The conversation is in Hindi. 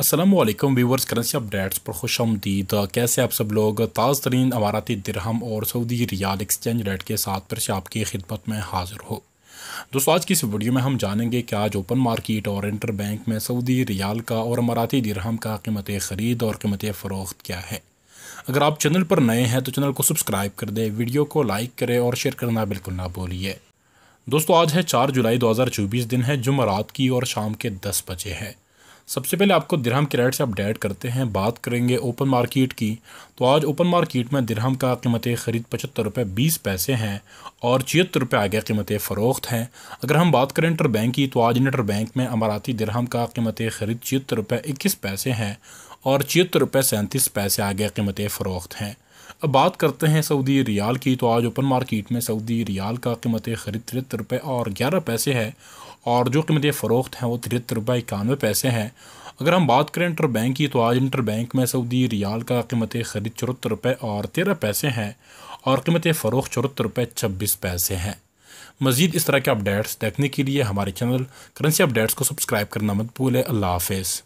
असलम व्यूवर्स करेंसी अपडेट्स पर खुश आमदीद कैसे आप सब लोग ताज़ तरीन अमाराती दरहम और सऊदी रियाल एक्सचेंज रेट के साथ फिर से आपकी खिदमत में हाजिर हो दोस्तों आज की इस वीडियो में हम जानेंगे कि आज ओपन मार्केट और इंटर बैंक में सऊदी रियाल का और अमाराती दरहम का कीमत ख़रीद और कीमत फ़रोख्त क्या है अगर आप चैनल पर नए हैं तो चैनल को सब्सक्राइब कर दें वीडियो को लाइक करें और शेयर करना बिल्कुल ना भूलिए दोस्तों आज है चार जुलाई दो दिन है जुमरात की और शाम के दस बजे है सबसे पहले आपको दिरहम के रेट से अपडेट करते हैं बात करेंगे ओपन मार्केट की तो आज ओपन मार्केट में दिरहम का कीमत ख़रीद पचहत्तर रुपये बीस पैसे हैं और छिहत्तर रुपये आगे कीमत फ़रोख्त हैं अगर हम बात करें इंटर बैंक की तो आज इंटर बैंक में अमाराती दिरहम का कीमत ख़रीद छिहत्तर रुपये इक्कीस पैसे हैं और छिहत्तर रुपये सैंतीस पैसे आगे कीमत फ़रोख्त हैं अब बात करते हैं सऊदी रियाल की तो आज ओपन मार्केट में सऊदी रियाल का कीमत ख़रीद तिहत्तर रुपये और ग्यारह पैसे है और जो कीमतें फ़रोख्त हैं वो तिहत्तर रुपये इक्यानवे पैसे हैं अगर हम बात करें इंटर बैंक की तो आज इंटर बैंक में सऊदी रियाल का कीमत ख़रीद चौहत्तर रुपये और तेरह पैसे हैं और कीमत फ़रोख चौहत्तर रुपये छब्बीस पैसे हैं मज़ीद इस तरह के अपडेट्स देखने के लिए हमारे चैनल करेंसी अपडेट्स को सब्सक्राइब करना मत भूलें अल्लाह हाफिज़